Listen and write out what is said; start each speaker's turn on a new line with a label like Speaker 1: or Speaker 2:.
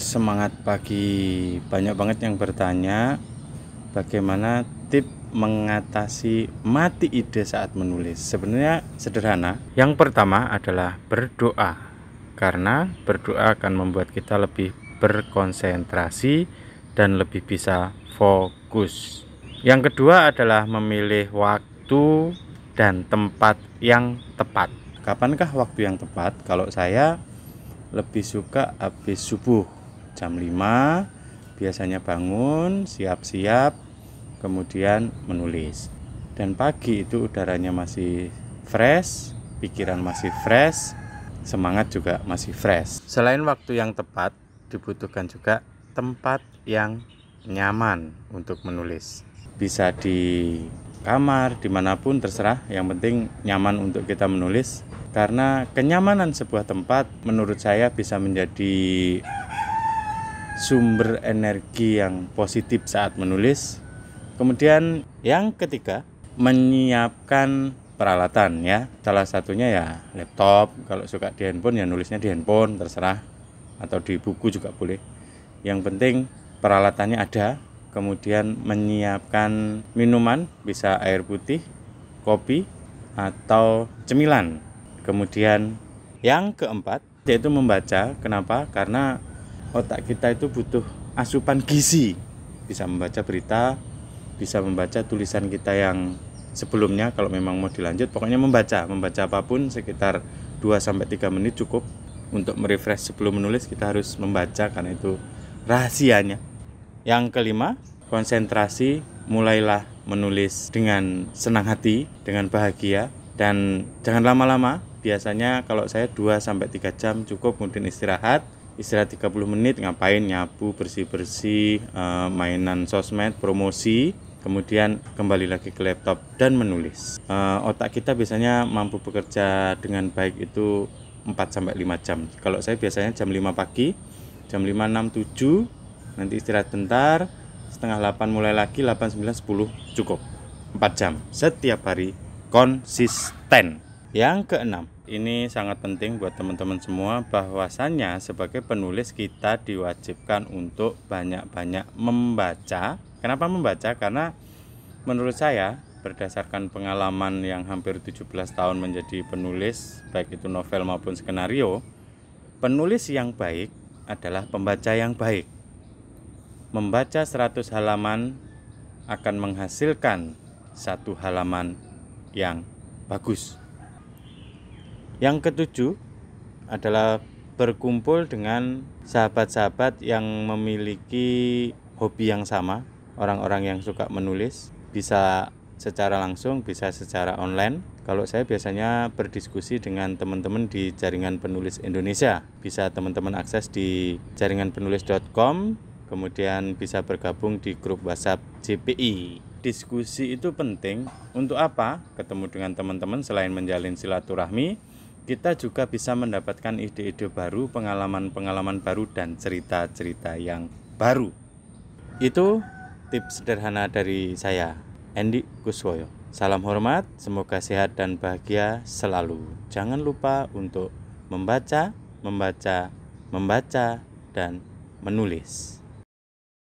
Speaker 1: semangat pagi banyak banget yang bertanya bagaimana tip mengatasi mati ide saat menulis sebenarnya sederhana yang pertama adalah berdoa karena berdoa akan membuat kita lebih berkonsentrasi dan lebih bisa fokus yang kedua adalah memilih waktu dan tempat yang tepat kapankah waktu yang tepat kalau saya lebih suka habis subuh jam 5 biasanya bangun siap-siap kemudian menulis dan pagi itu udaranya masih fresh pikiran masih fresh semangat juga masih fresh selain waktu yang tepat dibutuhkan juga tempat yang nyaman untuk menulis bisa di kamar dimanapun terserah yang penting nyaman untuk kita menulis karena kenyamanan sebuah tempat menurut saya bisa menjadi sumber energi yang positif saat menulis. Kemudian yang ketiga, menyiapkan peralatan ya. Salah satunya ya laptop, kalau suka di handphone ya nulisnya di handphone terserah atau di buku juga boleh. Yang penting peralatannya ada, kemudian menyiapkan minuman bisa air putih, kopi atau cemilan. Kemudian yang keempat yaitu membaca. Kenapa? Karena otak kita itu butuh asupan gizi bisa membaca berita bisa membaca tulisan kita yang sebelumnya kalau memang mau dilanjut pokoknya membaca membaca apapun sekitar 2 3 menit cukup untuk merefresh sebelum menulis kita harus membaca karena itu rahasianya yang kelima konsentrasi mulailah menulis dengan senang hati dengan bahagia dan jangan lama-lama biasanya kalau saya 2 3 jam cukup kemudian istirahat istirahat 30 menit ngapain nyapu bersih-bersih eh, mainan sosmed promosi kemudian kembali lagi ke laptop dan menulis eh, otak kita biasanya mampu bekerja dengan baik itu 4 5 jam kalau saya biasanya jam 5 pagi jam 5 6 7 nanti istirahat bentar setengah 8 mulai lagi 8 9 10 cukup 4 jam setiap hari konsisten yang keenam ini sangat penting buat teman-teman semua bahwasannya sebagai penulis kita diwajibkan untuk banyak-banyak membaca. Kenapa membaca? Karena menurut saya berdasarkan pengalaman yang hampir 17 tahun menjadi penulis baik itu novel maupun skenario, penulis yang baik adalah pembaca yang baik. Membaca 100 halaman akan menghasilkan satu halaman yang bagus. Yang ketujuh adalah berkumpul dengan sahabat-sahabat yang memiliki hobi yang sama, orang-orang yang suka menulis, bisa secara langsung, bisa secara online. Kalau saya biasanya berdiskusi dengan teman-teman di jaringan penulis Indonesia, bisa teman-teman akses di jaringanpenulis.com, kemudian bisa bergabung di grup WhatsApp JPI. Diskusi itu penting untuk apa? Ketemu dengan teman-teman selain menjalin silaturahmi, kita juga bisa mendapatkan ide-ide baru, pengalaman-pengalaman baru, dan cerita-cerita yang baru. Itu tips sederhana dari saya, Andy Kuswoyo. Salam hormat, semoga sehat dan bahagia selalu. Jangan lupa untuk membaca, membaca, membaca, dan menulis.